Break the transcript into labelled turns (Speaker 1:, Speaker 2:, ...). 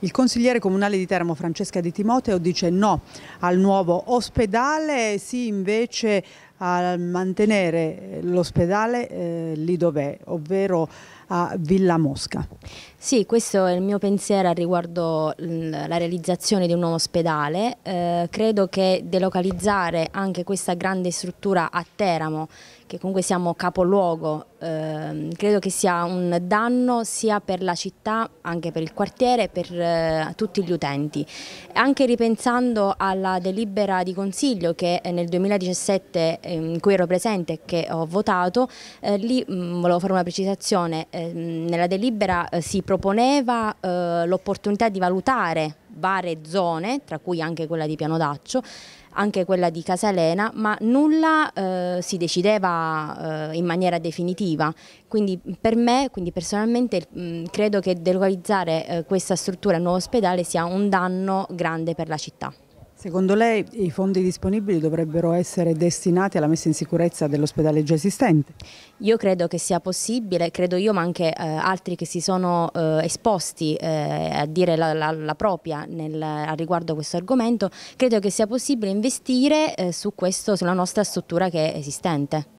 Speaker 1: Il consigliere comunale di Teramo Francesca Di Timoteo dice no al nuovo ospedale, sì invece a mantenere l'ospedale eh, lì dov'è, ovvero a Villa Mosca.
Speaker 2: Sì, questo è il mio pensiero riguardo la realizzazione di un nuovo ospedale. Eh, credo che delocalizzare anche questa grande struttura a Teramo, che comunque siamo capoluogo, eh, credo che sia un danno sia per la città, anche per il quartiere, per eh, tutti gli utenti. Anche ripensando alla delibera di consiglio che eh, nel 2017 Ehm, in cui ero presente e che ho votato, eh, lì mh, mm, volevo fare una precisazione, ehm, nella delibera eh, si proponeva eh, l'opportunità di valutare varie zone, tra cui anche quella di Piano Daccio, anche quella di Casalena, ma nulla eh, si decideva eh, in maniera definitiva. Quindi per me, quindi personalmente, mh, mm, credo che delocalizzare eh, questa struttura, il nuovo ospedale, sia un danno grande per la città. Secondo lei i fondi disponibili
Speaker 1: dovrebbero essere destinati alla messa in sicurezza dell'ospedale già esistente?
Speaker 2: Io credo che sia possibile, credo io ma anche eh, altri che si sono eh, esposti eh, a dire la, la, la propria nel, a riguardo a questo argomento, credo che sia possibile investire eh, su questo, sulla nostra struttura che è esistente.